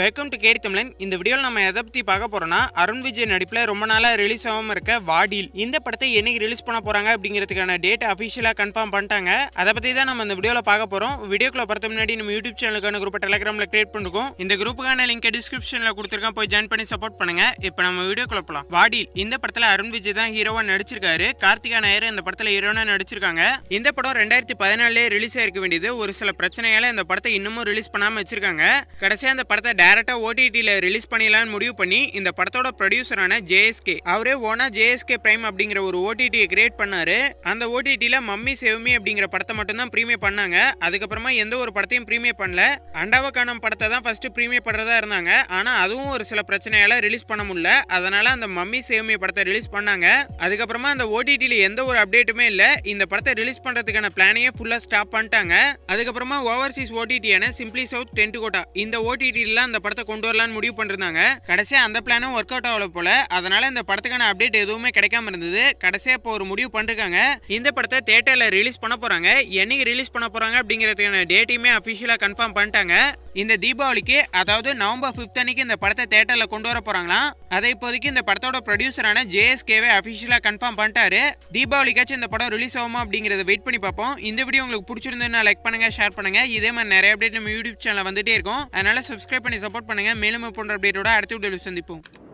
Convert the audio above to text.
welcome to carry தமிழன் இந்த வீடியோவில் நம்ம எதை பற்றி பார்க்க போகிறோம்னா அருண் விஜய் நடிப்பில் ரொம்ப நாளாக ரிலீஸ் ஆகாமல் இருக்க வாடில் இந்த படத்தை என்னைக்கு ரிலீஸ் பண்ண போகிறாங்க அப்படிங்கிறதுக்கான டேட் அஃபிஷியலாக கன்ஃபார்ம் பண்ணிட்டாங்க அதை பற்றி தான் நம்ம இந்த வீடியோவில் பார்க்க போகிறோம் வீடியோக்குள்ள பார்த்த முன்னாடி நம்ம யூடியூப் சேனலுக்கான குரூப்பை டெலிகிராமில் கிரியேட் பண்ணிருக்கோம் இந்த குரூப்புக்கான லிங்க் டிஸ்கிரிப்ஷனில் கொடுத்துருக்கோம் போய் ஜாயின் பண்ணி சப்போர்ட் பண்ணுங்க இப்போ நம்ம வீடியோ போகலாம் வாடில் இந்த படத்தில் அருண் விஜய் தான் ஹீரோவாக நடிச்சிருக்காரு கார்த்திகா நாயர் இந்த படத்தில் ஹீரோனா நடிச்சிருக்காங்க இந்த படம் ரெண்டாயிரத்தி பதினாலே ரிலீஸ் ஆயிருக்க வேண்டியது ஒரு சில பிரச்சனையால் இந்த படத்தை இன்னமும் ரிலீஸ் பண்ணாமல் வச்சிருக்காங்க கடைசியாக இந்த படத்தை டேரெக்டாக ஓடிடியில் ரிலீஸ் பண்ணிடலான்னு முடிவு பண்ணி இந்த படத்தோட ப்ரொடியூசரான ஜேஎஸ்கே அவரே ஓனா ஜேஎஸ்கே பிரைம் அப்படிங்கிற ஒரு ஓடிடியை கிரியேட் பண்ணாரு அந்த ஓடிடியில் மம்மி சேவ்மி அப்படிங்கிற படத்தை மட்டும்தான் ப்ரீமியர் பண்ணாங்க அதுக்கப்புறமா எந்த ஒரு படத்தையும் ப்ரீமியர் பண்ணல அண்டாவ காணம் படத்தை தான் ஃபர்ஸ்ட் ப்ரீமியர் பண்ணுறதா இருந்தாங்க ஆனால் அதுவும் ஒரு சில பிரச்சனையால் ரிலீஸ் பண்ண முடியல அதனால அந்த மம்மி சேவ்மி படத்தை ரிலீஸ் பண்ணாங்க அதுக்கப்புறமா அந்த ஓடிடியில் எந்த ஒரு அப்டேட்டுமே இல்லை இந்த படத்தை ரிலீஸ் பண்ணுறதுக்கான பிளானையே ஃபுல்லாக ஸ்டாப் பண்ணிட்டாங்க அதுக்கப்புறமா ஓவர்சீஸ் ஓடிடியான சிம்பிளி சவுத் டென்ட் கோட்டா இந்த ஓடிடியில அந்த இந்த படத்தை கொண்டு வரலான்னு முடிவு பண்ணிருந்தாங்க கடைசியாக அந்த பிளானும் ஒர்க் அவுட் ஆகல போல அதனால இந்த படத்துக்கான அப்டேட் எதுவுமே கிடைக்காம இருந்தது கடைசியா இப்போ ஒரு முடிவு பண்ணிருக்காங்க இந்த படத்தை தேட்டரில் ரிலீஸ் பண்ண போறாங்க என்னைக்கு ரிலீஸ் பண்ண போறாங்க அப்படிங்கிறதுக்கான டேட்டையுமே அபிஷியலா கன்ஃபார்ம் பண்ணிட்டாங்க இந்த தீபாவளிக்கு அதாவது நவம்பர் பிப்த் அன்னைக்கு இந்த படத்தை தேட்டரில் கொண்டு வர போறாங்களாம் அதை இப்போதைக்கு இந்த படத்தோட ப்ரொடியூசரான ஜேஎஸ்கேவே அபிஷியலா கன்ஃபார்ம் பண்ணிட்டாரு தீபாவளிக்காச்சும் இந்த படம் ரிலீஸ் ஆகுமா அப்படிங்கிறத வெயிட் பண்ணி பார்ப்போம் இந்த வீடியோ உங்களுக்கு பிடிச்சிருந்தா லைக் பண்ணுங்க ஷேர் பண்ணுங்க இதே மாதிரி நிறைய அப்டேட் நம்ம யூடியூப் சேனல் வந்துட்டே இருக்கும் அதனால் சப்ஸ்கிரைப் பண்ணி சப்போர்ட் பண்ணுங்கள் மேலும் போன்ற அப்டேட்டோட அடுத்த வீடியோவில் சந்திப்போம்